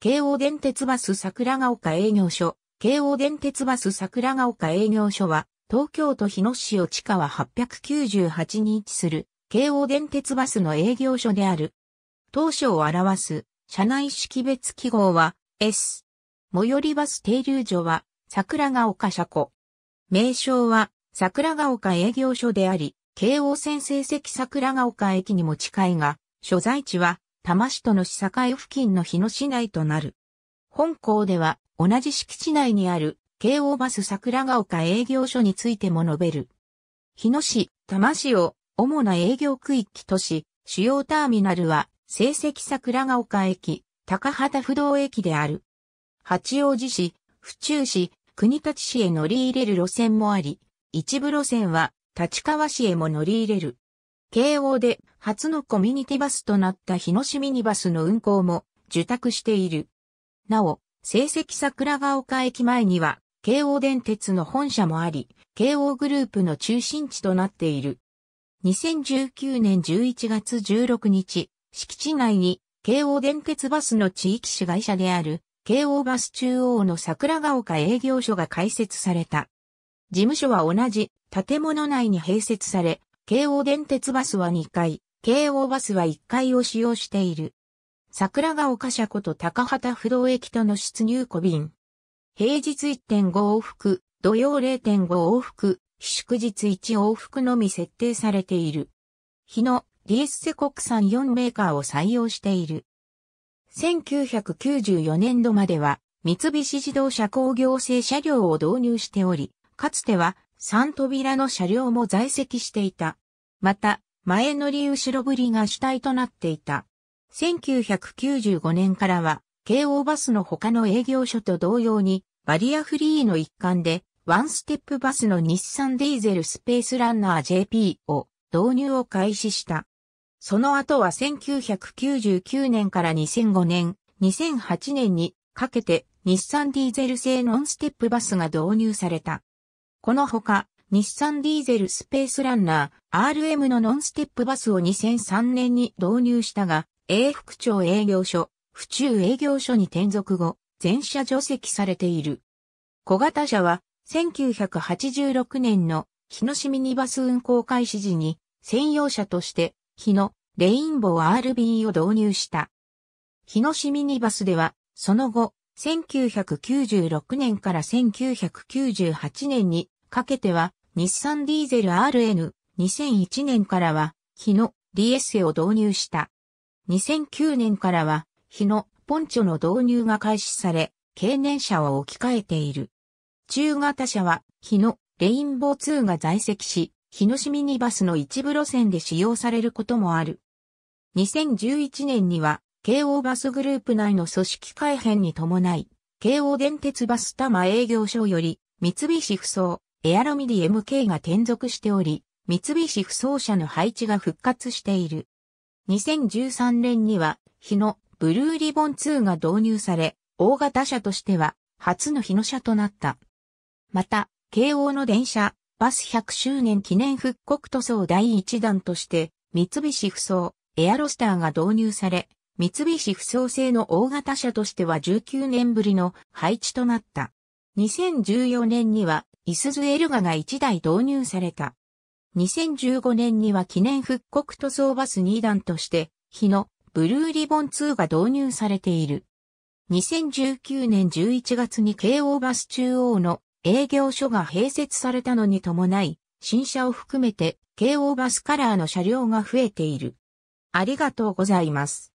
京王電鉄バス桜ヶ丘営業所、京王電鉄バス桜ヶ丘営業所は、東京都日野市を地下は898に位置する、京王電鉄バスの営業所である。当初を表す、車内識別記号は、S。最寄りバス停留所は、桜ヶ丘車庫。名称は、桜ヶ丘営業所であり、京王線成績桜ヶ丘駅にも近いが、所在地は、多摩市との市境付近の日野市内となる。本校では同じ敷地内にある京王バス桜ヶ丘営業所についても述べる。日野市、多摩市を主な営業区域とし、主要ターミナルは成績桜ヶ丘駅、高畑不動駅である。八王子市、府中市、国立市へ乗り入れる路線もあり、一部路線は立川市へも乗り入れる。京王で初のコミュニティバスとなった日野市ミニバスの運行も受託している。なお、成績桜ヶ丘駅前には、京王電鉄の本社もあり、京王グループの中心地となっている。2019年11月16日、敷地内に、京王電鉄バスの地域市会社である、京王バス中央の桜ヶ丘営業所が開設された。事務所は同じ建物内に併設され、京王電鉄バスは2階、京王バスは1階を使用している。桜ヶ丘車こと高畑不動駅との出入庫便。平日1.5往復、土曜0.5往復、祝日1往復のみ設定されている。日のリエッセ国産4メーカーを採用している。1994年度までは三菱自動車工業製車両を導入しており、かつては3扉の車両も在籍していた。また、前乗り後ろぶりが主体となっていた。1995年からは、京王バスの他の営業所と同様に、バリアフリーの一環で、ワンステップバスの日産ディーゼルスペースランナー JP を導入を開始した。その後は1999年から2005年、2008年にかけて日産ディーゼル製ノンステップバスが導入された。このほか、日産ディーゼルスペースランナー RM のノンステップバスを2003年に導入したが、英副長営業所、府中営業所に転属後、全車除籍されている。小型車は、1986年の日野市ミニバス運行開始時に、専用車として、日野レインボー RB を導入した。日野市ミニバスでは、その後、1996年から1998年にかけては日産ディーゼル RN2001 年からは日野 DS を導入した。2009年からは日野ポンチョの導入が開始され、経年車を置き換えている。中型車は日野レインボー2が在籍し、日野市ミニバスの一部路線で使用されることもある。2011年には京王バスグループ内の組織改編に伴い、京王電鉄バス多摩営業所より、三菱不そエアロミディ MK が転属しており、三菱不そ車社の配置が復活している。2013年には、日野ブルーリボン2が導入され、大型車としては、初の日野車となった。また、京王の電車、バス100周年記念復刻塗装第1弾として、三菱不そエアロスターが導入され、三菱不創製の大型車としては19年ぶりの配置となった。2014年には、イスズエルガが1台導入された。2015年には記念復刻塗装バス2段として、日のブルーリボン2が導入されている。2019年11月に京王バス中央の営業所が併設されたのに伴い、新車を含めて京王バスカラーの車両が増えている。ありがとうございます。